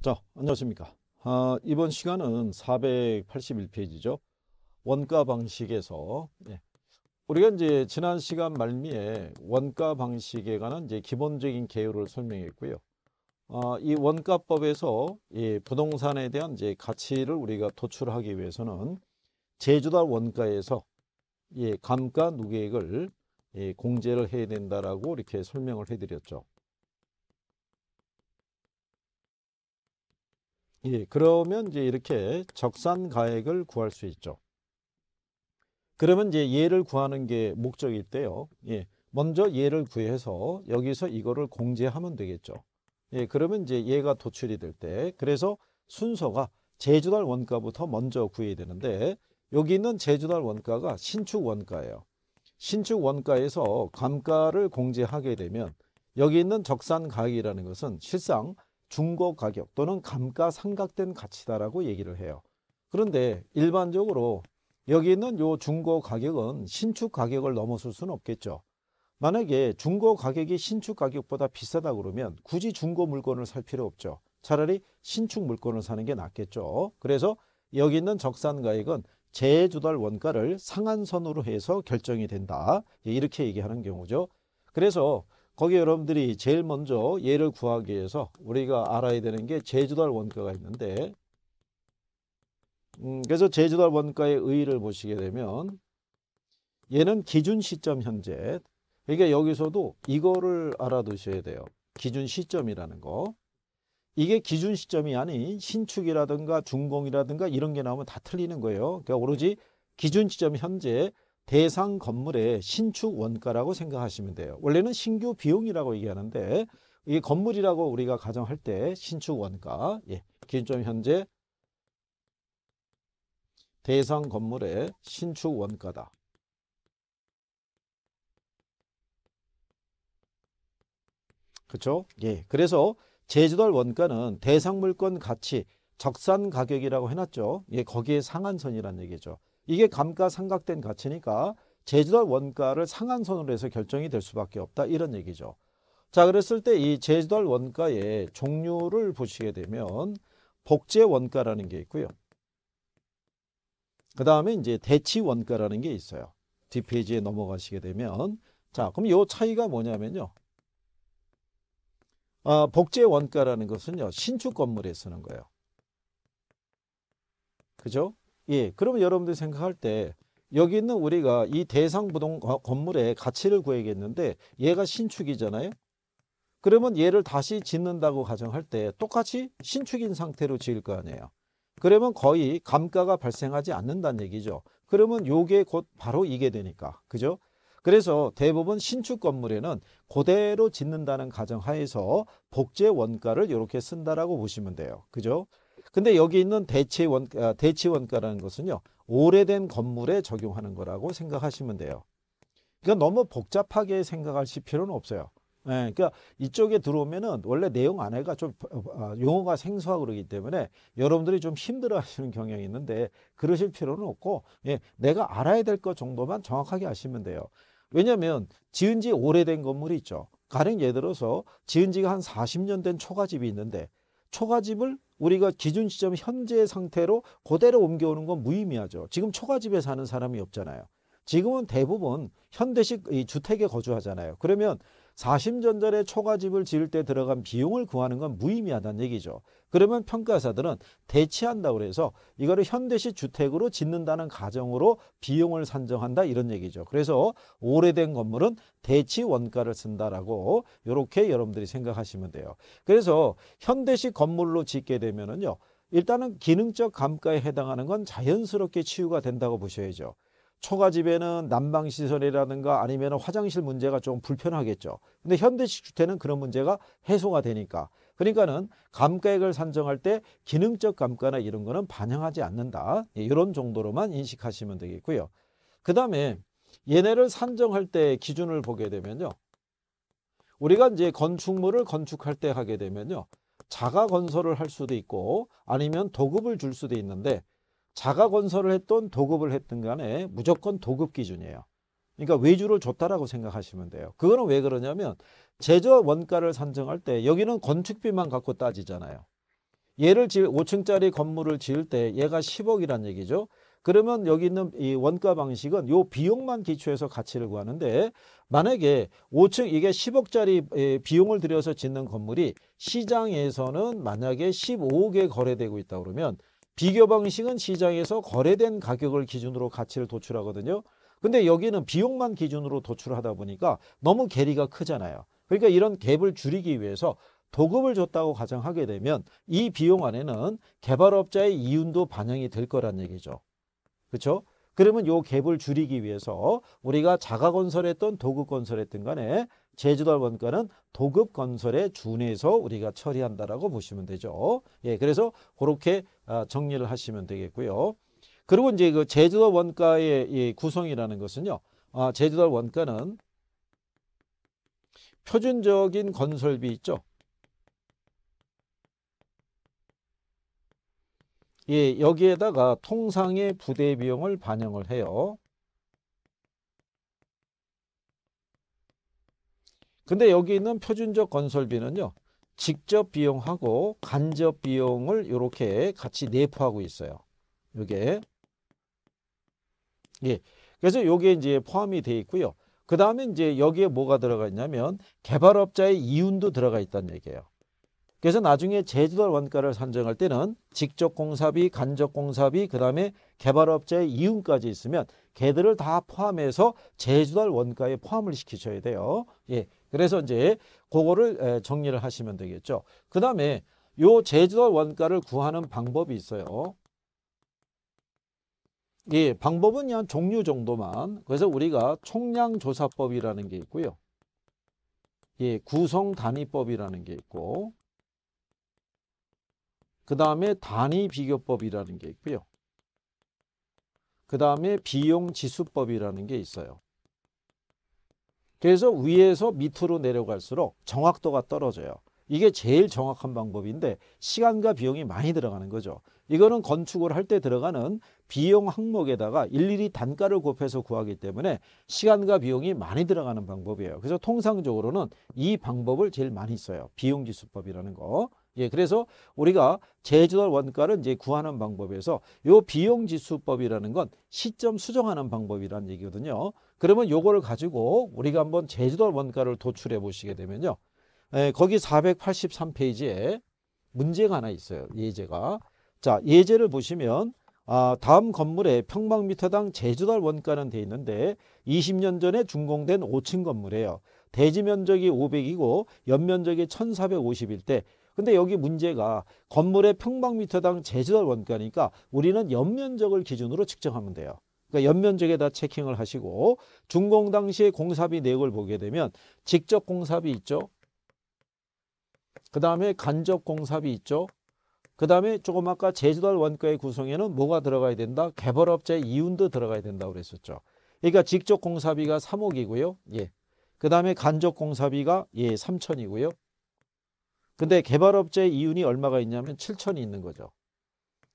자, 안녕하십니까. 아, 이번 시간은 481페이지죠. 원가 방식에서 예. 우리가 이제 지난 시간 말미에 원가 방식에 관한 이제 기본적인 개요를 설명했고요. 아, 이 원가법에서 이 부동산에 대한 이제 가치를 우리가 도출하기 위해서는 제주달 원가에서 예, 감가 누계액을 예, 공제를 해야 된다라고 이렇게 설명을 해드렸죠. 예, 그러면 이제 이렇게 적산 가액을 구할 수 있죠. 그러면 이제 얘를 구하는 게 목적일 때요. 예, 먼저 얘를 구해서 여기서 이거를 공제하면 되겠죠. 예, 그러면 이제 얘가 도출이 될 때, 그래서 순서가 제주달 원가부터 먼저 구해야 되는데 여기 있는 제주달 원가가 신축 원가예요. 신축 원가에서 감가를 공제하게 되면 여기 있는 적산 가액이라는 것은 실상 중고 가격 또는 감가상각된 가치다라고 얘기를 해요. 그런데 일반적으로 여기 있는 요 중고 가격은 신축 가격을 넘어설 수는 없겠죠. 만약에 중고 가격이 신축 가격보다 비싸다 그러면 굳이 중고 물건을 살 필요 없죠. 차라리 신축 물건을 사는 게 낫겠죠. 그래서 여기 있는 적산 가액은 재조달 원가를 상한선으로 해서 결정이 된다. 예, 이렇게 얘기하는 경우죠. 그래서 거기 여러분들이 제일 먼저 예를 구하기 위해서 우리가 알아야 되는 게 제주달 원가가 있는데 음, 그래서 제주달 원가의 의의를 보시게 되면 얘는 기준 시점 현재 그러니까 여기서도 이거를 알아두셔야 돼요. 기준 시점이라는 거. 이게 기준 시점이 아닌 신축이라든가 중공이라든가 이런 게 나오면 다 틀리는 거예요. 그러니까 오로지 기준 시점 현재 대상 건물의 신축 원가라고 생각하시면 돼요. 원래는 신규 비용이라고 얘기하는데 이게 건물이라고 우리가 가정할 때 신축 원가 예. 기준점 현재 대상 건물의 신축 원가다. 그렇죠? 예. 그래서 제주달 원가는 대상 물건 가치 적산 가격이라고 해놨죠. 예, 거기에 상한선이란 얘기죠. 이게 감가상각된 가치니까 제주도 원가를 상한선으로 해서 결정이 될 수밖에 없다 이런 얘기죠. 자 그랬을 때 이 제주도 원가의 종류를 보시게 되면 복제 원가라는 게 있고요. 그 다음에 이제 대치 원가라는 게 있어요. 뒷페이지에 넘어가시게 되면 자 그럼 요 차이가 뭐냐면요. 아, 복제 원가라는 것은요 신축 건물에 쓰는 거예요. 그죠? 예, 그러면 여러분들 생각할 때 여기 있는 우리가 이 대상 부동 어, 건물의 가치를 구해야겠는데 얘가 신축이잖아요. 그러면 얘를 다시 짓는다고 가정할 때 똑같이 신축인 상태로 지을 거 아니에요. 그러면 거의 감가가 발생하지 않는다는 얘기죠. 그러면 요게 곧 바로 이게 되니까. 그죠? 그래서 대부분 신축 건물에는 그대로 짓는다는 가정하에서 복제 원가를 이렇게 쓴다라고 보시면 돼요. 그죠? 근데 여기 있는 대체원, 아, 대체원가라는 것은요. 오래된 건물에 적용하는 거라고 생각하시면 돼요. 그러니까 너무 복잡하게 생각하실 필요는 없어요. 예, 그러니까 이쪽에 들어오면은 원래 내용 안에가 좀 아, 용어가 생소하고 그러기 때문에 여러분들이 좀 힘들어하시는 경향이 있는데 그러실 필요는 없고 예, 내가 알아야 될 것 정도만 정확하게 아시면 돼요. 왜냐하면 지은 지 오래된 건물이 있죠. 가령 예를 들어서 지은 지가 한4 0년된 초가집이 있는데 초가집을 우리가 기준 시점 현재 상태로 그대로 옮겨오는 건 무의미하죠. 지금 초가집에 사는 사람이 없잖아요. 지금은 대부분 현대식 주택에 거주하잖아요. 그러면 사심전절에 초가집을 지을 때 들어간 비용을 구하는 건 무의미하다는 얘기죠. 그러면 평가사들은 대치한다고 해서 이거를 현대식 주택으로 짓는다는 가정으로 비용을 산정한다 이런 얘기죠. 그래서 오래된 건물은 대치 원가를 쓴다라고 이렇게 여러분들이 생각하시면 돼요. 그래서 현대식 건물로 짓게 되면은요. 일단은 기능적 감가에 해당하는 건 자연스럽게 치유가 된다고 보셔야죠. 초가집에는 난방시설이라든가 아니면 화장실 문제가 좀 불편하겠죠. 근데 현대식 주택은 그런 문제가 해소가 되니까 그러니까는 감가액을 산정할 때 기능적 감가나 이런 거는 반영하지 않는다. 이런 예, 정도로만 인식하시면 되겠고요. 그 다음에 얘네를 산정할 때 기준을 보게 되면요. 우리가 이제 건축물을 건축할 때 하게 되면요. 자가 건설을 할 수도 있고 아니면 도급을 줄 수도 있는데 자가 건설을 했던 도급을 했던 간에 무조건 도급 기준이에요. 그러니까 외주를 줬다라고 생각하시면 돼요. 그거는 왜 그러냐면 제조 원가를 산정할 때 여기는 건축비만 갖고 따지잖아요. 얘를 지 5층짜리 건물을 지을 때 얘가 10억이란 얘기죠. 그러면 여기 있는 이 원가 방식은 요 비용만 기초해서 가치를 구하는데 만약에 5층 이게 10억짜리 비용을 들여서 짓는 건물이 시장에서는 만약에 15억에 거래되고 있다 그러면 비교 방식은 시장에서 거래된 가격을 기준으로 가치를 도출하거든요. 근데 여기는 비용만 기준으로 도출하다 보니까 너무 괴리가 크잖아요. 그러니까 이런 갭을 줄이기 위해서 도급을 줬다고 가정하게 되면 이 비용 안에는 개발업자의 이윤도 반영이 될 거란 얘기죠. 그렇죠? 그러면 요 갭을 줄이기 위해서 우리가 자가 건설했던 도급 건설했던 간에 제주도 원가는 도급 건설에 준해서 우리가 처리한다라고 보시면 되죠. 예, 그래서 그렇게 아, 정리를 하시면 되겠고요. 그리고 이제 그 제주도 원가의 구성이라는 것은요. 아, 제주도 원가는 표준적인 건설비 있죠. 예, 여기에다가 통상의 부대 비용을 반영을 해요. 근데 여기 있는 표준적 건설비는요. 직접 비용하고 간접 비용을 이렇게 같이 내포하고 있어요. 요게 예. 그래서 요게 이제 포함이 돼 있고요. 그다음에 이제 여기에 뭐가 들어가 있냐면 개발업자의 이윤도 들어가 있다는 얘기예요. 그래서 나중에 제주도 원가를 산정할 때는 직접 공사비, 간접 공사비, 그 다음에 개발업자의 이윤까지 있으면 개들을다 포함해서 제주도 원가에 포함을 시키셔야 돼요. 예. 그래서 이제 그거를 정리를 하시면 되겠죠. 그 다음에 요 제주도 원가를 구하는 방법이 있어요. 예, 방법은 그냥 종류 정도만. 그래서 우리가 총량조사법이라는 게 있고요. 예, 구성단위법이라는 게 있고 그 다음에 단위 비교법이라는 게 있고요. 그 다음에 비용지수법이라는 게 있어요. 그래서 위에서 밑으로 내려갈수록 정확도가 떨어져요. 이게 제일 정확한 방법인데 시간과 비용이 많이 들어가는 거죠. 이거는 건축을 할 때 들어가는 비용 항목에다가 일일이 단가를 곱해서 구하기 때문에 시간과 비용이 많이 들어가는 방법이에요. 그래서 통상적으로는 이 방법을 제일 많이 써요. 비용지수법이라는 거. 예, 그래서 우리가 제주도 원가를 이제 구하는 방법에서 요 비용 지수법이라는 건 시점 수정하는 방법이라는 얘기거든요. 그러면 요거를 가지고 우리가 한번 제주도 원가를 도출해 보시게 되면요. 예, 거기 483페이지에 문제가 하나 있어요. 예제가. 자, 예제를 보시면 아, 다음 건물의 평방미터당 제주달 원가는 돼 있는데 20년 전에 준공된 5층 건물이에요. 대지 면적이 500이고 연면적이 1450일 때 근데 여기 문제가 건물의 평방미터당 제절 원가니까 우리는 연면적을 기준으로 측정하면 돼요. 그러니까 연면적에다 체킹을 하시고 준공 당시의 공사비 내역을 보게 되면 직접 공사비 있죠. 그 다음에 간접 공사비 있죠. 그 다음에 조금 아까 제주달 원가의 구성에는 뭐가 들어가야 된다? 개발업체의 이윤도 들어가야 된다고 그랬었죠. 그러니까 직접 공사비가 3억이고요. 예. 그 다음에 간접 공사비가 예, 3천이고요. 근데 개발업체의 이윤이 얼마가 있냐면 7천이 있는 거죠.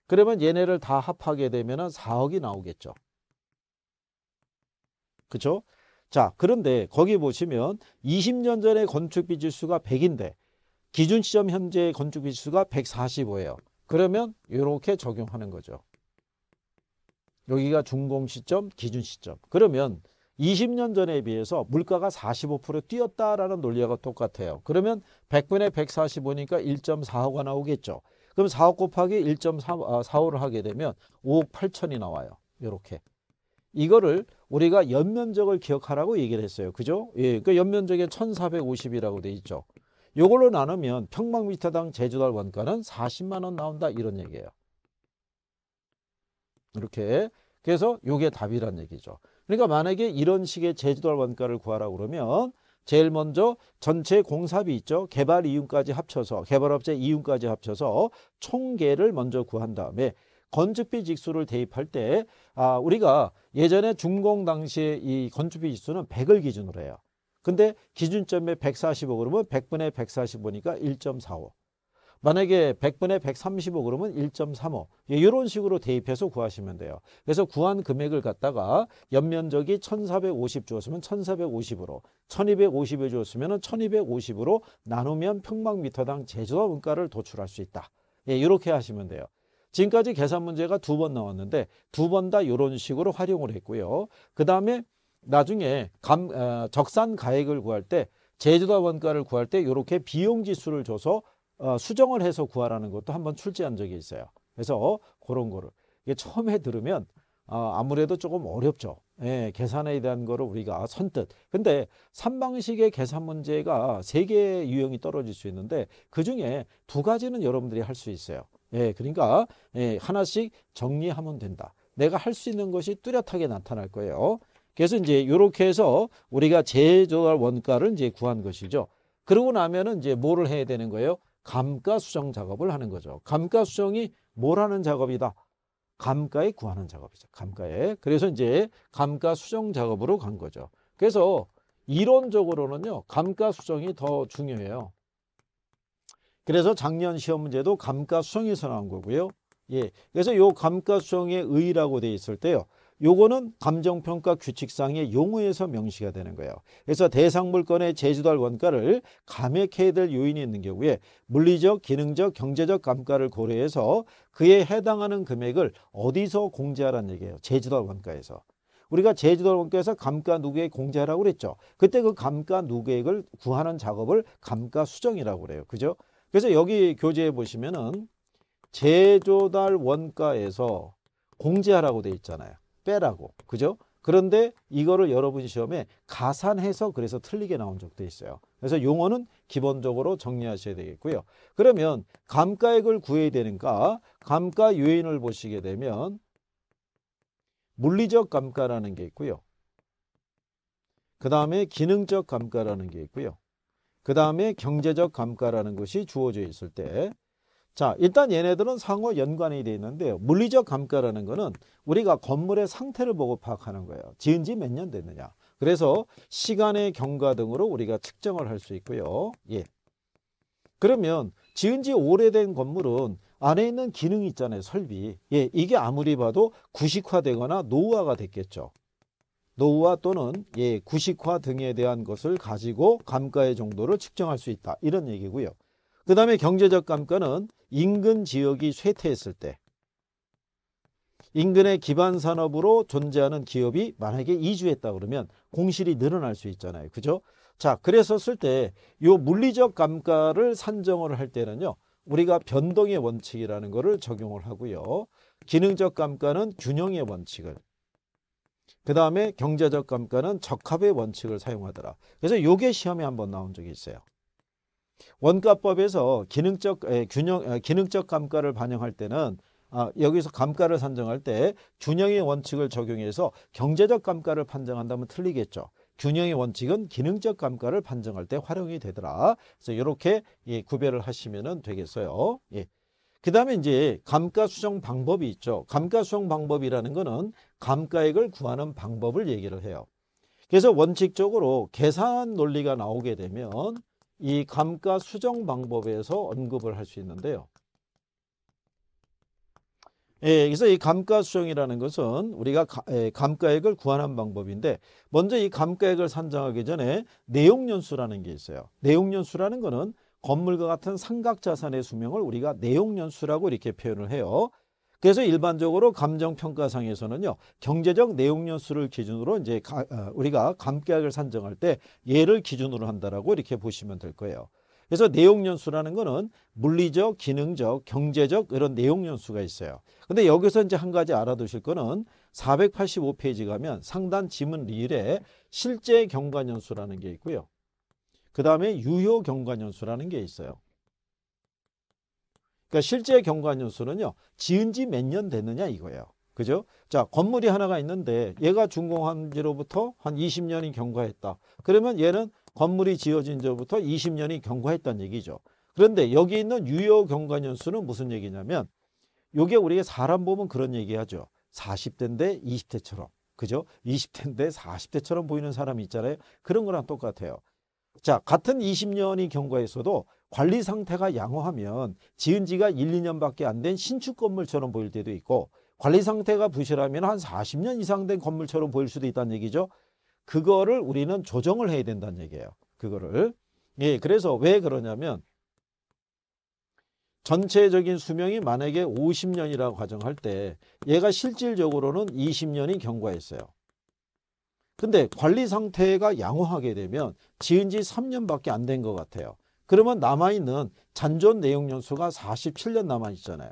그러면 얘네를 다 합하게 되면 4억이 나오겠죠. 그렇죠? 자 그런데 거기 보시면 20년 전에 건축비 지수가 100인데 기준 시점 현재의 건축비 지수가 145예요. 그러면 이렇게 적용하는 거죠. 여기가 준공 시점, 기준 시점. 그러면 20년 전에 비해서 물가가 45% 뛰었다라는 논리와 똑같아요. 그러면 100분의 145니까 1.45가 나오겠죠. 그럼 4억 곱하기 1.45를 아, 하게 되면 5억 8천이 나와요. 이렇게. 이거를 우리가 연면적을 기억하라고 얘기를 했어요. 그죠? 예, 그 연면적에 1450이라고 돼 있죠. 요걸로 나누면 평방미터당 제주달 원가는 40만 원 나온다 이런 얘기예요. 이렇게 그래서 요게 답이란 얘기죠. 그러니까 만약에 이런 식의 제주도할 원가를 구하라고 그러면 제일 먼저 전체 공사비 있죠. 개발 이윤까지 합쳐서 개발업체 이윤까지 합쳐서 총계를 먼저 구한 다음에 건축비 직수를 대입할 때 아, 우리가 예전에 준공 당시에 이 건축비 직수는 100을 기준으로 해요. 근데 기준점에 145 그러면 100분의 145니까 1.45. 만약에 100분의 135 그러면 1.35 이런 예, 식으로 대입해서 구하시면 돼요. 그래서 구한 금액을 갖다가 연면적이 1450주었으면 1450으로 1250에 주었으면 1250으로 나누면 평방미터당 제조업 원가를 도출할 수 있다. 예, 이렇게 하시면 돼요. 지금까지 계산 문제가 두 번 나왔는데 두 번 다 이런 식으로 활용을 했고요. 그 다음에 나중에 감, 어, 적산 가액을 구할 때 제조다 원가를 구할 때 이렇게 비용 지수를 줘서 어, 수정을 해서 구하라는 것도 한번 출제한 적이 있어요. 그래서 어, 그런 거를 이게 처음에 들으면 어, 아무래도 조금 어렵죠. 예, 계산에 대한 거를 우리가 선뜻. 근데 삼방식의 계산 문제가 세 개의 유형이 떨어질 수 있는데 그 중에 두 가지는 여러분들이 할 수 있어요. 예, 그러니까 예, 하나씩 정리하면 된다. 내가 할 수 있는 것이 뚜렷하게 나타날 거예요. 그래서 이제 이렇게 해서 우리가 제조할 원가를 이제 구한 것이죠. 그러고 나면은 이제 뭐를 해야 되는 거예요? 감가수정 작업을 하는 거죠. 감가수정이 뭘 하는 작업이다? 감가에 구하는 작업이죠. 감가에. 그래서 이제 감가수정 작업으로 간 거죠. 그래서 이론적으로는요. 감가수정이 더 중요해요. 그래서 작년 시험 문제도 감가수정에서 나온 거고요. 예. 그래서 요 감가수정의 의라고 돼 있을 때요. 요거는 감정평가 규칙상의 용어에서 명시가 되는 거예요. 그래서 대상 물건의 제시할 원가를 감액해야 될 요인이 있는 경우에 물리적, 기능적, 경제적 감가를 고려해서 그에 해당하는 금액을 어디서 공제하라는 얘기예요. 제시할 원가에서. 우리가 제주도 원가에서 감가 누계 공제하라고 그랬죠. 그때 그 감가 누계액을 구하는 작업을 감가 수정이라고 그래요. 그죠? 그래서 여기 교재에 보시면은 제조달 원가에서 공제하라고 돼 있잖아요. 빼라고. 그죠? 그런데 이거를 여러분 시험에 가산해서 그래서 틀리게 나온 적도 있어요. 그래서 용어는 기본적으로 정리하셔야 되겠고요. 그러면 감가액을 구해야 되니까 감가 요인을 보시게 되면 물리적 감가라는 게 있고요. 그 다음에 기능적 감가라는 게 있고요. 그 다음에 경제적 감가라는 것이 주어져 있을 때 자, 일단 얘네들은 상호 연관이 되어 있는데 물리적 감가라는 거는 우리가 건물의 상태를 보고 파악하는 거예요. 지은 지 몇 년 됐느냐. 그래서 시간의 경과 등으로 우리가 측정을 할 수 있고요. 예. 그러면 지은 지 오래된 건물은 안에 있는 기능이 있잖아요. 설비. 예, 이게 아무리 봐도 구식화되거나 노후화가 됐겠죠. 노후화 또는 예, 구식화 등에 대한 것을 가지고 감가의 정도를 측정할 수 있다. 이런 얘기고요. 그 다음에 경제적 감가는 인근 지역이 쇠퇴했을 때 인근의 기반 산업으로 존재하는 기업이 만약에 이주했다 그러면 공실이 늘어날 수 있잖아요. 그죠? 자, 그래서 쓸 때 이 물리적 감가를 산정을 할 때는요. 우리가 변동의 원칙이라는 거를 적용을 하고요. 기능적 감가는 균형의 원칙을 그 다음에 경제적 감가는 적합의 원칙을 사용하더라. 그래서 요게 시험에 한번 나온 적이 있어요. 원가법에서 기능적 균형 기능적 감가를 반영할 때는 아, 여기서 감가를 산정할 때 균형의 원칙을 적용해서 경제적 감가를 판정한다면 틀리겠죠. 균형의 원칙은 기능적 감가를 판정할 때 활용이 되더라. 그래서 이렇게 예, 구별을 하시면 되겠어요. 예. 그 다음에 이제 감가 수정 방법이 있죠. 감가 수정 방법이라는 것은 감가액을 구하는 방법을 얘기를 해요. 그래서 원칙적으로 계산 논리가 나오게 되면 이 감가 수정 방법에서 언급을 할 수 있는데요. 예, 그래서 이 감가 수정이라는 것은 우리가 가, 예, 감가액을 구하는 방법인데 먼저 이 감가액을 산정하기 전에 내용연수라는 게 있어요. 내용연수라는 거는 건물과 같은 삼각자산의 수명을 우리가 내용연수라고 이렇게 표현을 해요. 그래서 일반적으로 감정평가상에서는요 경제적 내용연수를 기준으로 이제 가, 어, 우리가 감가액을 산정할 때 얘를 기준으로 한다라고 이렇게 보시면 될 거예요. 그래서 내용연수라는 거는 물리적, 기능적, 경제적 이런 내용연수가 있어요. 근데 여기서 이제 한 가지 알아두실 거는 485페이지 가면 상단 지문 리에 실제 경과연수라는 게 있고요. 그 다음에 유효 경과연수라는 게 있어요. 그러니까 실제 경과연수는요 지은 지 몇 년 됐느냐 이거예요. 그죠? 자, 건물이 하나가 있는데 얘가 준공한 지로부터 한 20년이 경과했다. 그러면 얘는 건물이 지어진 지로부터 20년이 경과했다는 얘기죠. 그런데 여기 있는 유효 경과연수는 무슨 얘기냐면 요게 우리가 사람 보면 그런 얘기하죠. 40대인데 20대처럼. 그죠? 20대인데 40대처럼 보이는 사람이 있잖아요. 그런 거랑 똑같아요. 자, 같은 20년이 경과했어도 관리 상태가 양호하면 지은 지가 1, 2년밖에 안 된 신축 건물처럼 보일 때도 있고 관리 상태가 부실하면 한 40년 이상 된 건물처럼 보일 수도 있다는 얘기죠. 그거를 우리는 조정을 해야 된다는 얘기예요. 그거를. 예, 그래서 왜 그러냐면 전체적인 수명이 만약에 50년이라고 가정할 때 얘가 실질적으로는 20년이 경과했어요. 근데 관리 상태가 양호하게 되면 지은 지 3년밖에 안 된 것 같아요. 그러면 남아있는 잔존 내용 연수가 47년 남아있잖아요.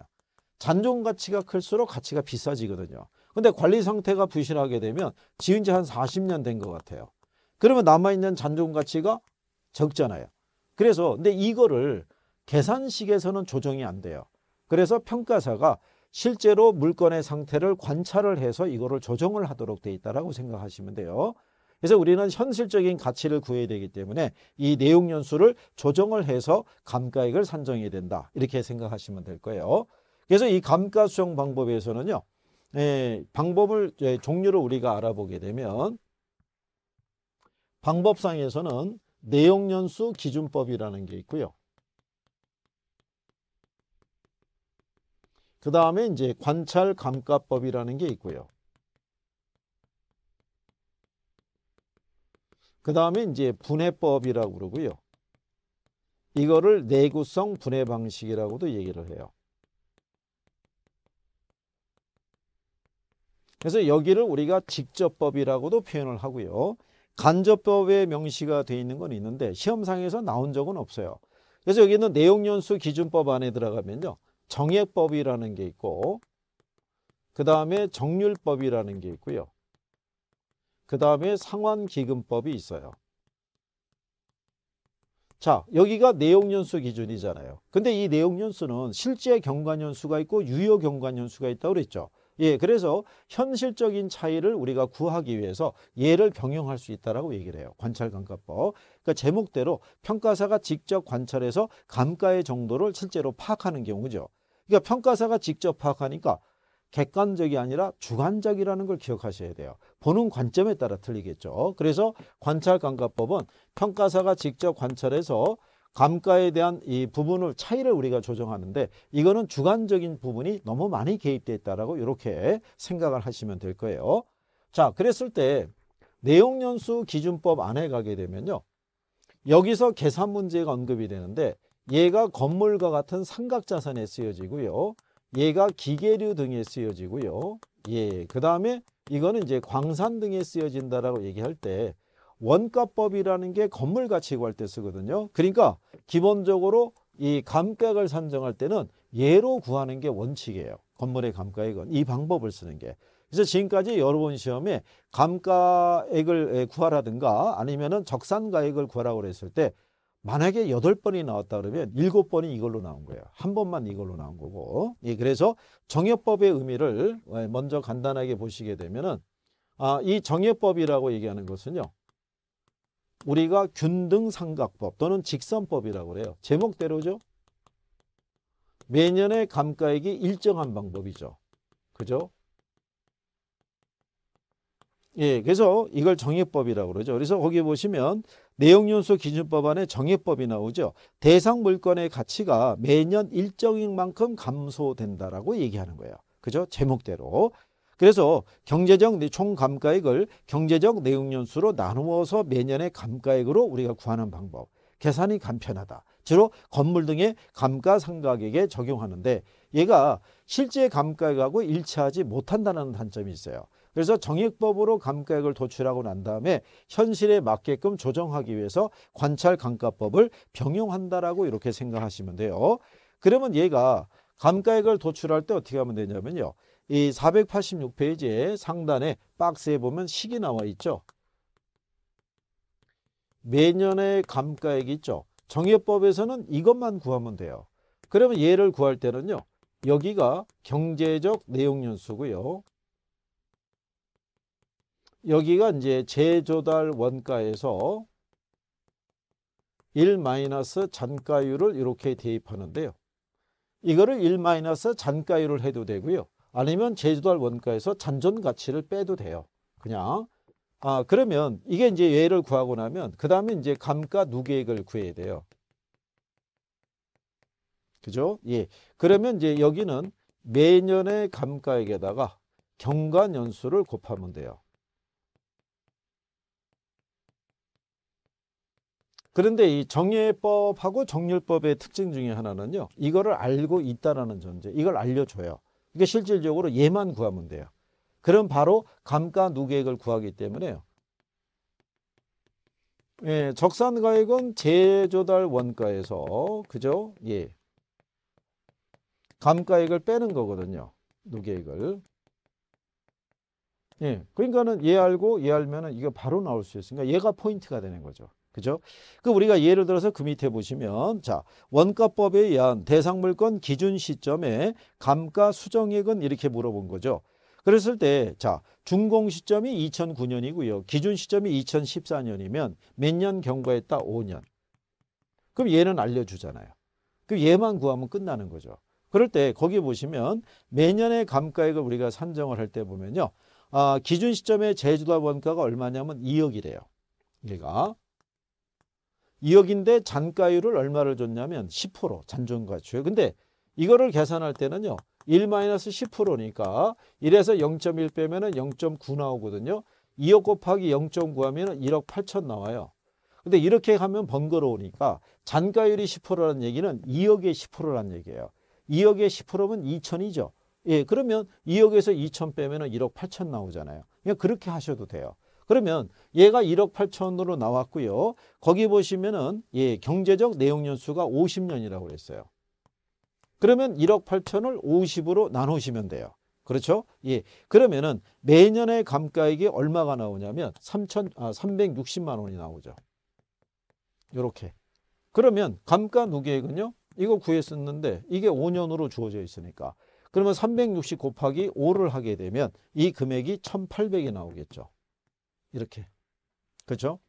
잔존 가치가 클수록 가치가 비싸지거든요. 근데 관리 상태가 부실하게 되면 지은 지 한 40년 된 것 같아요. 그러면 남아있는 잔존 가치가 적잖아요. 그래서 근데 이거를 계산식에서는 조정이 안 돼요. 그래서 평가사가 실제로 물건의 상태를 관찰을 해서 이거를 조정을 하도록 돼 있다라고 생각하시면 돼요. 그래서 우리는 현실적인 가치를 구해야 되기 때문에 이 내용 연수를 조정을 해서 감가액을 산정해야 된다. 이렇게 생각하시면 될 거예요. 그래서 이 감가 수정 방법에서는요. 예, 방법을 예, 종류를 우리가 알아보게 되면 방법상에서는 내용 연수 기준법이라는 게 있고요. 그 다음에 이제 관찰 감가법이라는 게 있고요. 그 다음에 이제 분해법이라고 그러고요. 이거를 내구성 분해 방식이라고도 얘기를 해요. 그래서 여기를 우리가 직접법이라고도 표현을 하고요. 간접법의 명시가 되어 있는 건 있는데 시험상에서 나온 적은 없어요. 그래서 여기 는 내용연수 기준법 안에 들어가면요. 정액법이라는 게 있고 그 다음에 정률법이라는 게 있고요. 그 다음에 상환기금법이 있어요. 자 여기가 내용연수 기준이잖아요. 근데 이 내용연수는 실제 경과연수가 있고 유효 경과연수가 있다고 그랬죠. 예, 그래서 현실적인 차이를 우리가 구하기 위해서 얘를 병용할 수 있다라고 얘기를 해요. 관찰감가법. 그러니까 제목대로 평가사가 직접 관찰해서 감가의 정도를 실제로 파악하는 경우죠. 그러니까 평가사가 직접 파악하니까 객관적이 아니라 주관적이라는 걸 기억하셔야 돼요. 보는 관점에 따라 틀리겠죠. 그래서 관찰감가법은 평가사가 직접 관찰해서 감가에 대한 이 부분을 차이를 우리가 조정하는데 이거는 주관적인 부분이 너무 많이 개입되어 있다라고 이렇게 생각을 하시면 될 거예요. 자, 그랬을 때 내용연수 기준법 안에 가게 되면요. 여기서 계산 문제가 언급이 되는데 얘가 건물과 같은 삼각자산에 쓰여지고요. 얘가 기계류 등에 쓰여지고요. 예, 그 다음에 이거는 이제 광산 등에 쓰여진다라고 얘기할 때 원가법이라는 게 건물 가치 구할 때 쓰거든요. 그러니까 기본적으로 이감가을 산정할 때는 예로 구하는 게 원칙이에요. 건물의 감가액은 이 방법을 쓰는 게. 그래서 지금까지 여러 번 시험에 감가액을 구하라든가 아니면은 적산가액을 구하라고 그랬을 때 만약에 여덟 번이 나왔다 그러면 일곱 번이 이걸로 나온 거예요. 한 번만 이걸로 나온 거고. 예, 그래서 정여법의 의미를 예, 먼저 간단하게 보시게 되면은 아, 이 정여법이라고 얘기하는 것은요. 우리가 균등삼각법 또는 직선법이라고 그래요. 제목대로죠. 매년의 감가액이 일정한 방법이죠. 그죠? 예, 그래서 이걸 정의법이라고 그러죠. 그래서 거기 보시면 내용연수 기준법안의 정액법이 나오죠. 대상 물건의 가치가 매년 일정인 만큼 감소된다라고 얘기하는 거예요. 그죠? 제목대로. 그래서 경제적 총감가액을 경제적 내용연수로 나누어서 매년의 감가액으로 우리가 구하는 방법. 계산이 간편하다. 주로 건물 등의 감가상각액에 적용하는데 얘가 실제 감가액하고 일치하지 못한다는 단점이 있어요. 그래서 정액법으로 감가액을 도출하고 난 다음에 현실에 맞게끔 조정하기 위해서 관찰 감가법을 병용한다라고 이렇게 생각하시면 돼요. 그러면 얘가 감가액을 도출할 때 어떻게 하면 되냐면요. 이 486페이지에 상단에 박스에 보면 식이 나와 있죠. 매년의 감가액이 있죠. 정액법에서는 이것만 구하면 돼요. 그러면 얘를 구할 때는요. 여기가 경제적 내용연수고요. 여기가 이제 재조달 원가에서 1 마이너스 잔가율을 이렇게 대입하는데요. 이거를 1 마이너스 잔가율을 해도 되고요. 아니면 재조달 원가에서 잔존 가치를 빼도 돼요. 그냥 아 그러면 이게 이제 얘를 구하고 나면 그 다음에 이제 감가 누계액을 구해야 돼요. 그죠? 예. 그러면 이제 여기는 매년의 감가액에다가 경과 연수를 곱하면 돼요. 그런데 이 정예법하고 정률법의 특징 중에 하나는요. 이거를 알고 있다라는 전제. 이걸 알려줘요. 이게 실질적으로 얘만 구하면 돼요. 그럼 바로 감가누계액을 구하기 때문에요. 예, 적산가액은 재조달 원가에서 그죠? 예. 감가액을 빼는 거거든요. 누계액을. 예. 그러니까는 얘 알고 얘 알면은 이거 바로 나올 수 있으니까 얘가 포인트가 되는 거죠. 그죠? 그 우리가 예를 들어서 그 밑에 보시면 자 원가법에 의한 대상물건 기준 시점에 감가 수정액은 이렇게 물어본 거죠. 그랬을 때자 준공 시점이 2009년이고요. 기준 시점이 2014년이면 몇 년 경과했다? 5년. 그럼 얘는 알려주잖아요. 그럼 얘만 구하면 끝나는 거죠. 그럴 때 거기 보시면 매년의 감가액을 우리가 산정을 할 때 보면요. 아, 기준 시점에 제주도 원가가 얼마냐면 2억이래요. 얘가 2억인데 잔가율을 얼마를 줬냐면 10% 잔존가출. 근데 이거를 계산할 때는요. 1-10%니까 1에서 0.1 빼면 0.9 나오거든요. 2억 곱하기 0.9 하면 1억 8천 나와요. 근데 이렇게 하면 번거로우니까 잔가율이 10%라는 얘기는 2억의 10%라는 얘기예요. 2억의 10%면 2천이죠. 예, 그러면 2억에서 2천 빼면 1억 8천 나오잖아요. 그냥 그렇게 하셔도 돼요. 그러면 얘가 1억 8천으로 나왔고요. 거기 보시면은 예, 경제적 내용 연수가 50년이라고 그랬어요. 그러면 1억 8천을 50으로 나누시면 돼요. 그렇죠? 예. 그러면은 매년의 감가액이 얼마가 나오냐면 3천 아 360만 원이 나오죠. 요렇게. 그러면 감가 누계액은요. 이거 구했었는데 이게 5년으로 주어져 있으니까 그러면 360 곱하기 5를 하게 되면 이 금액이 1800이 나오겠죠. 이렇게. 그렇죠?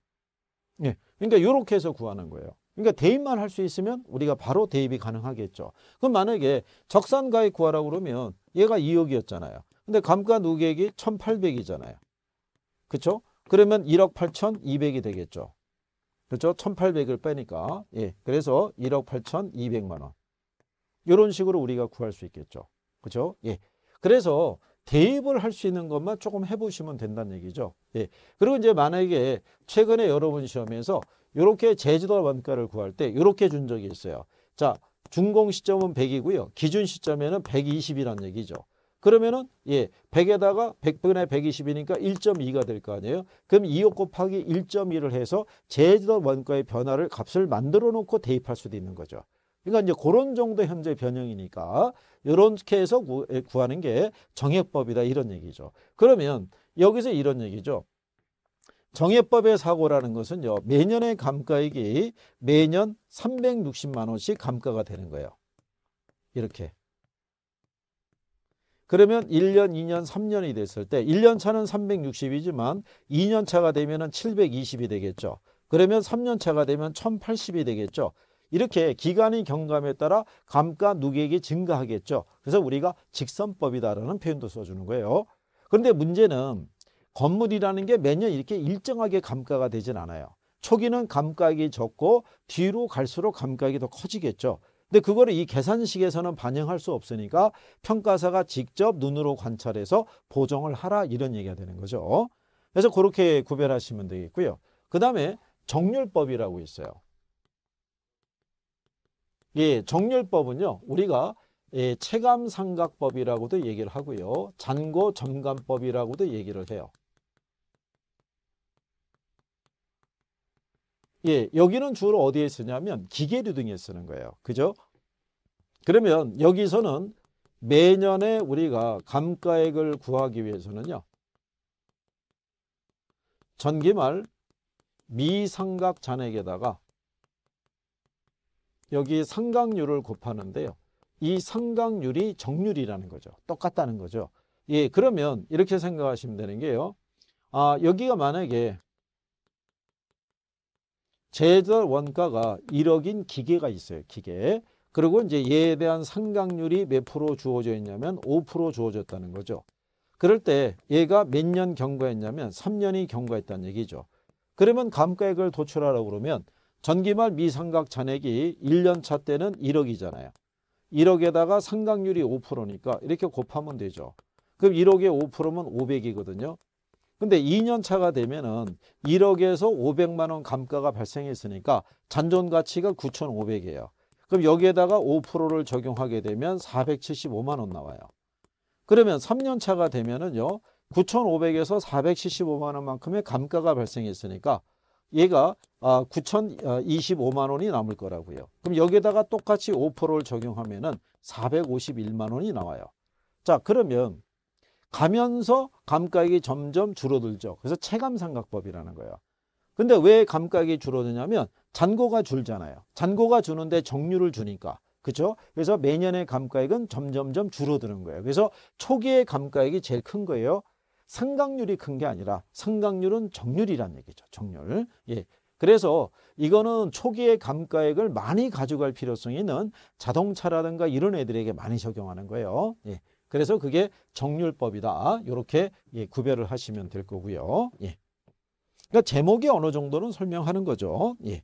예. 그러니까 이렇게 해서 구하는 거예요. 그러니까 대입만 할 수 있으면 우리가 바로 대입이 가능하겠죠. 그럼 만약에 적산가액 구하라고 그러면 얘가 2억이었잖아요. 근데 감가누객이 1,800이잖아요. 그렇죠? 그러면 1억 8,200이 되겠죠. 그렇죠? 1,800을 빼니까. 예. 그래서 1억 8,200만 원. 이런 식으로 우리가 구할 수 있겠죠. 그렇죠? 예. 그래서 대입을 할 수 있는 것만 조금 해보시면 된다는 얘기죠. 예. 그리고 이제 만약에 최근에 여러분 시험에서 이렇게 제주도 원가를 구할 때 이렇게 준 적이 있어요. 자, 준공 시점은 100이고요. 기준 시점에는 120이란 얘기죠. 그러면은 예, 100에다가 100분의 120이니까 1.2가 될 거 아니에요. 그럼 2호 곱하기 1.2를 해서 제주도 원가의 변화를 값을 만들어 놓고 대입할 수도 있는 거죠. 그러니까 이제 그런 정도 현재 변형이니까 이렇게 해서 구, 구하는 게정액법이다 이런 얘기죠. 그러면 여기서 이런 얘기죠. 정액법의 사고라는 것은요. 매년의 감가액이 매년 360만 원씩 감가가 되는 거예요. 이렇게. 그러면 1년, 2년, 3년이 됐을 때 1년 차는 360이지만 2년 차가 되면 720이 되겠죠. 그러면 3년 차가 되면 1080이 되겠죠. 이렇게 기간이 경감에 따라 감가 누객이 증가하겠죠. 그래서 우리가 직선법이다라는 표현도 써주는 거예요. 그런데 문제는 건물이라는 게 매년 이렇게 일정하게 감가가 되진 않아요. 초기는 감가액이 적고 뒤로 갈수록 감가액이 더 커지겠죠. 근데 그거를 이 계산식에서는 반영할 수 없으니까 평가사가 직접 눈으로 관찰해서 보정을 하라 이런 얘기가 되는 거죠. 그래서 그렇게 구별하시면 되겠고요. 그 다음에 정률법이라고 있어요. 예, 정렬법은요. 우리가 예, 체감상각법이라고도 얘기를 하고요. 잔고 점감법이라고도 얘기를 해요. 예, 여기는 주로 어디에 쓰냐면 기계류 등에 쓰는 거예요. 그죠? 그러면 여기서는 매년에 우리가 감가액을 구하기 위해서는요. 전기말 미상각 잔액에다가 여기 상각률을 곱하는데요. 이 상각률이 정률이라는 거죠. 똑같다는 거죠. 예, 그러면 이렇게 생각하시면 되는 게요. 아, 여기가 만약에 제절 원가가 1억인 기계가 있어요. 기계. 그리고 이제 얘에 대한 상각률이 몇 프로 주어져 있냐면 5% 주어졌다는 거죠. 그럴 때 얘가 몇 년 경과했냐면 3년이 경과했다는 얘기죠. 그러면 감가액을 도출하라고 그러면 전기말 미상각 잔액이 1년차 때는 1억이잖아요. 1억에다가 상각률이 5%니까 이렇게 곱하면 되죠. 그럼 1억에 5%면 500이거든요. 근데 2년차가 되면 은 1억에서 500만 원 감가가 발생했으니까 잔존가치가 9,500이에요. 그럼 여기에다가 5%를 적용하게 되면 475만 원 나와요. 그러면 3년차가 되면 은요 9,500에서 475만 원만큼의 감가가 발생했으니까 얘가 9,025만 아, 아, 원이 남을 거라고요. 그럼 여기에다가 똑같이 5%를 적용하면 은 451만 원이 나와요. 자 그러면 가면서 감가액이 점점 줄어들죠. 그래서 체감상각법이라는 거예요. 근데 왜 감가액이 줄어드냐면 잔고가 줄잖아요. 잔고가 주는데 정률을 주니까. 그죠? 그래서 매년의 감가액은 점점점 줄어드는 거예요. 그래서 초기의 감가액이 제일 큰 거예요. 성각률이 큰 게 아니라 성각률은 정률이란 얘기죠. 정률. 예. 그래서 이거는 초기에 감가액을 많이 가져갈 필요성이 있는 자동차라든가 이런 애들에게 많이 적용하는 거예요. 예. 그래서 그게 정률법이다. 이렇게 예, 구별을 하시면 될 거고요. 예. 그러니까 제목이 어느 정도는 설명하는 거죠. 예.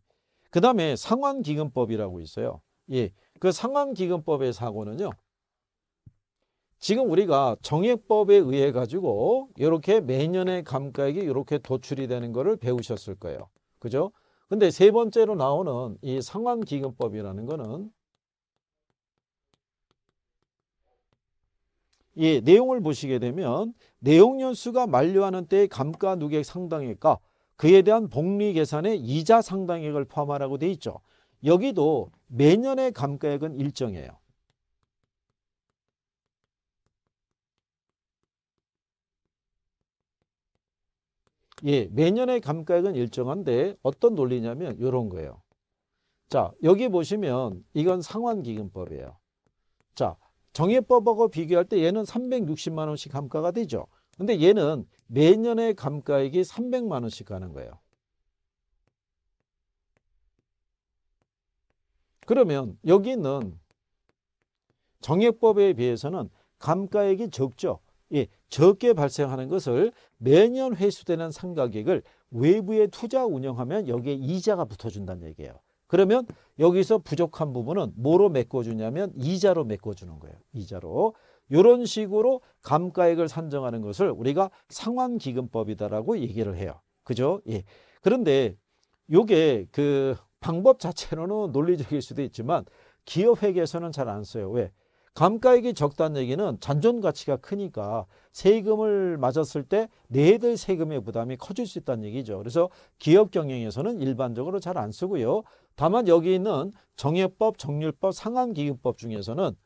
그 다음에 상환기금법이라고 있어요. 예. 그 상환기금법의 사고는요. 지금 우리가 정액법에 의해 가지고 이렇게 매년의 감가액이 이렇게 도출이 되는 것을 배우셨을 거예요. 그죠? 근데 세 번째로 나오는 이 상환기금법이라는 거는 이 내용을 보시게 되면 내용연수가 만료하는 때의 감가누객 상당액과 그에 대한 복리 계산의 이자 상당액을 포함하라고 돼 있죠. 여기도 매년의 감가액은 일정해요. 예, 매년의 감가액은 일정한데 어떤 논리냐면 이런 거예요. 자, 여기 보시면 이건 상환기금법이에요. 자, 정해법하고 비교할 때 얘는 360만 원씩 감가가 되죠. 근데 얘는 매년의 감가액이 300만 원씩 가는 거예요. 그러면 여기는 정액법에 비해서는 감가액이 적죠. 예, 적게 발생하는 것을 매년 회수되는 상가액을 외부에 투자 운영하면 여기에 이자가 붙어준다는 얘기예요. 그러면 여기서 부족한 부분은 뭐로 메꿔주냐면 이자로 메꿔주는 거예요. 이자로. 이런 식으로 감가액을 산정하는 것을 우리가 상환기금법이다라고 얘기를 해요. 그죠? 예. 그런데 요게 그 방법 자체로는 논리적일 수도 있지만 기업회계에서는 잘 안 써요. 왜? 감가액이 적다는 얘기는 잔존 가치가 크니까 세금을 맞았을 때내들 세금의 부담이 커질 수 있다는 얘기죠. 그래서 기업 경영에서는 일반적으로 잘 안 쓰고요. 다만 여기 있는 정해법, 정률법, 상한기금법 중에서는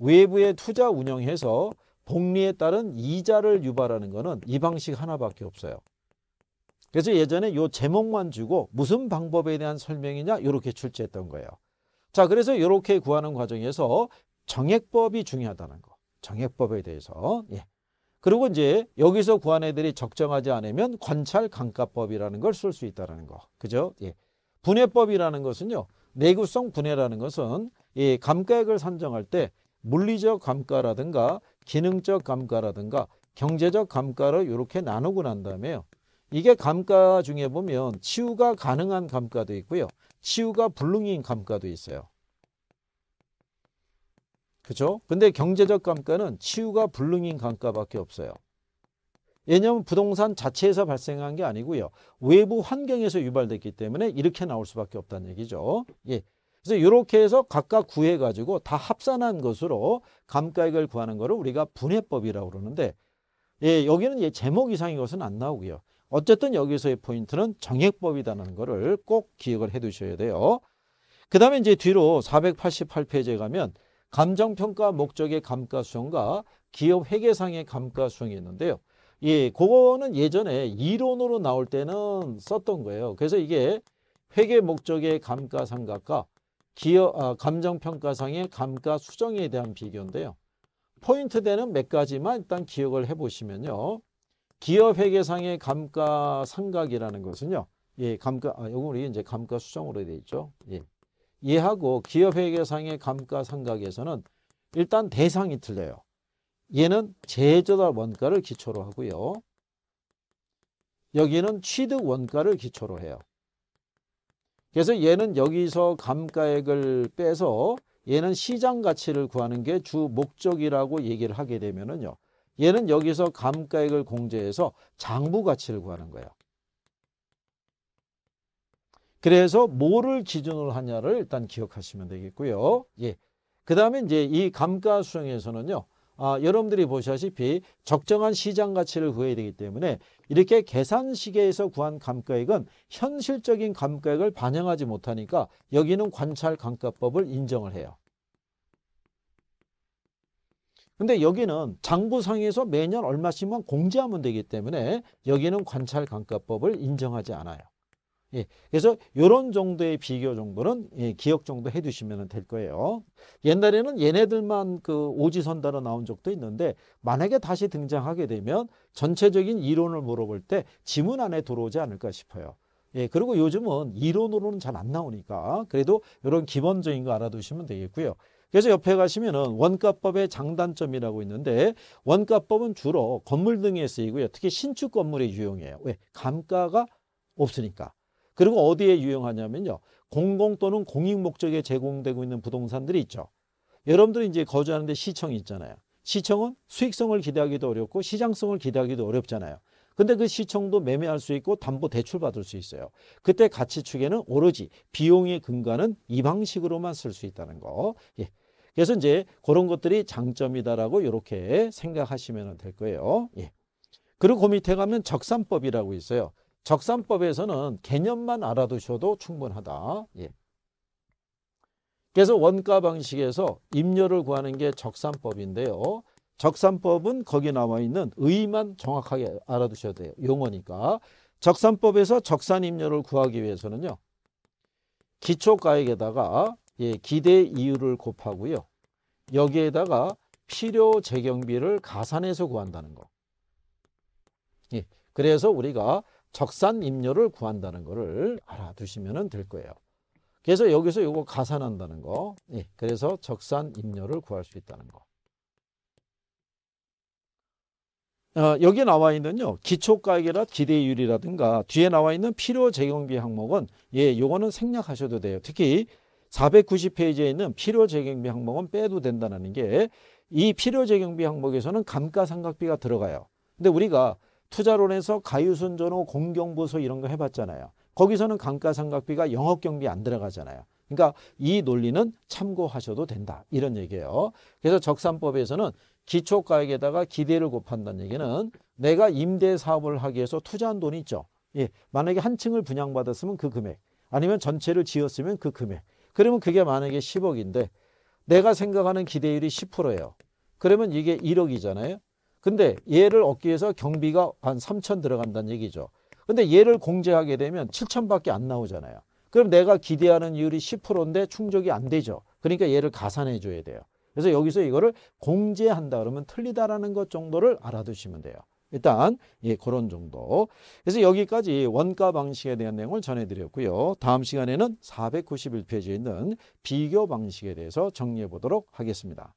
외부에 투자 운영해서 복리에 따른 이자를 유발하는 것은 이 방식 하나밖에 없어요. 그래서 예전에 요 제목만 주고 무슨 방법에 대한 설명이냐 이렇게 출제했던 거예요. 자 그래서 이렇게 구하는 과정에서 정액법이 중요하다는 거. 정액법에 대해서. 예. 그리고 이제 여기서 구한 애들이 적정하지 않으면 관찰 강가법이라는 걸 쓸 수 있다는 거. 그죠? 예. 분해법이라는 것은요. 내구성 분해라는 것은 이 감가액을 산정할 때 물리적 감가라든가 기능적 감가라든가 경제적 감가를 이렇게 나누고 난 다음에요. 이게 감가 중에 보면 치유가 가능한 감가도 있고요. 치유가 불능인 감가도 있어요. 그죠? 렇 근데 경제적 감가는 치유가 불능인 감가밖에 없어요. 왜냐하면 부동산 자체에서 발생한 게 아니고요. 외부 환경에서 유발됐기 때문에 이렇게 나올 수밖에 없다는 얘기죠. 예. 그래서 이렇게 해서 각각 구해가지고 다 합산한 것으로 감가액을 구하는 거를 우리가 분해법이라고 그러는데 예, 여기는 예, 제목 이상인 것은 안 나오고요. 어쨌든 여기서의 포인트는 정액법이라는 거를 꼭 기억을 해 두셔야 돼요. 그 다음에 이제 뒤로 488페이지에 가면 감정평가 목적의 감가수용과 기업 회계상의 감가수용이 있는데요. 예, 그거는 예전에 이론으로 나올 때는 썼던 거예요. 그래서 이게 회계 목적의 감가상각과 기업 아, 감정평가상의 감가수정에 대한 비교인데요. 포인트되는 몇 가지만 일단 기억을 해보시면요. 기업 회계상의 감가상각이라는 것은요. 예, 감가, 아, 요거 우리 이제 감가수정으로 되어 있죠. 예. 얘하고 기업회계상의 감가상각에서는 일단 대상이 틀려요. 얘는 제조다 원가를 기초로 하고요. 여기는 취득 원가를 기초로 해요. 그래서 얘는 여기서 감가액을 빼서 얘는 시장 가치를 구하는 게 주 목적이라고 얘기를 하게 되면은 얘는 여기서 감가액을 공제해서 장부 가치를 구하는 거예요. 그래서 뭐를 기준으로 하냐를 일단 기억하시면 되겠고요. 예. 그 다음에 이제 이감가수정에서는요 아, 여러분들이 보시다시피 적정한 시장 가치를 구해야 되기 때문에 이렇게 계산시계에서 구한 감가액은 현실적인 감가액을 반영하지 못하니까 여기는 관찰 감가법을 인정을 해요. 근데 여기는 장부상에서 매년 얼마씩만 공제하면 되기 때문에 여기는 관찰 감가법을 인정하지 않아요. 예, 그래서 이런 정도의 비교 정도는 예, 기억 정도 해두시면 될 거예요. 옛날에는 얘네들만 그 오지선다로 나온 적도 있는데 만약에 다시 등장하게 되면 전체적인 이론을 물어볼 때 지문 안에 들어오지 않을까 싶어요. 예, 그리고 요즘은 이론으로는 잘 안 나오니까 그래도 이런 기본적인 거 알아두시면 되겠고요. 그래서 옆에 가시면은 원가법의 장단점이라고 있는데 원가법은 주로 건물 등에 쓰이고요. 특히 신축 건물에 유용해요. 왜? 감가가 없으니까. 그리고 어디에 유용하냐면요. 공공 또는 공익 목적에 제공되고 있는 부동산들이 있죠. 여러분들이 이제 거주하는데 시청이 있잖아요. 시청은 수익성을 기대하기도 어렵고 시장성을 기대하기도 어렵잖아요. 근데 그 시청도 매매할 수 있고 담보 대출 받을 수 있어요. 그때 가치축에는 오로지 비용의 근간은 이 방식으로만 쓸 수 있다는 거. 예. 그래서 이제 그런 것들이 장점이다라고 이렇게 생각하시면 될 거예요. 예. 그리고 그 밑에 가면 적산법이라고 있어요. 적산법에서는 개념만 알아두셔도 충분하다. 예. 그래서 원가 방식에서 임료를 구하는 게 적산법인데요. 적산법은 거기 나와 있는 의만 정확하게 알아두셔야 돼요. 용어니까. 적산법에서 적산임료를 구하기 위해서는요. 기초가액에다가 예, 기대 이유를 곱하고요. 여기에다가 필요 재경비를 가산해서 구한다는 거. 예, 그래서 우리가 적산 임료를 구한다는 것을 알아두시면 될 거예요. 그래서 여기서 이거 가산한다는 거. 예, 그래서 적산 임료를 구할 수 있다는 거. 어, 여기 나와 있는요 기초가액이라 기대율이라든가 뒤에 나와 있는 필요 재경비 항목은 예 요거는 생략하셔도 돼요 특히 490페이지에 있는 필요 재경비 항목은 빼도 된다는 게 이 필요 재경비 항목에서는 감가상각비가 들어가요 근데 우리가 투자론에서 가유순전호 공경보소 이런 거 해봤잖아요. 거기서는 강가상각비가 영업경비 안 들어가잖아요. 그러니까 이 논리는 참고하셔도 된다 이런 얘기예요. 그래서 적산법에서는 기초가액에다가 기대를 곱한다는 얘기는 내가 임대 사업을 하기 위해서 투자한 돈이 있죠. 예, 만약에 한 층을 분양받았으면 그 금액 아니면 전체를 지었으면 그 금액 그러면 그게 만약에 10억인데 내가 생각하는 기대율이 10%예요. 그러면 이게 1억이잖아요. 근데 얘를 얻기 위해서 경비가 한 3천 들어간다는 얘기죠. 근데 얘를 공제하게 되면 7천밖에 안 나오잖아요. 그럼 내가 기대하는 이율이 10%인데 충족이 안 되죠. 그러니까 얘를 가산해 줘야 돼요. 그래서 여기서 이거를 공제한다 그러면 틀리다라는 것 정도를 알아두시면 돼요. 일단 예 그런 정도. 그래서 여기까지 원가 방식에 대한 내용을 전해드렸고요. 다음 시간에는 491페이지에 있는 비교 방식에 대해서 정리해 보도록 하겠습니다.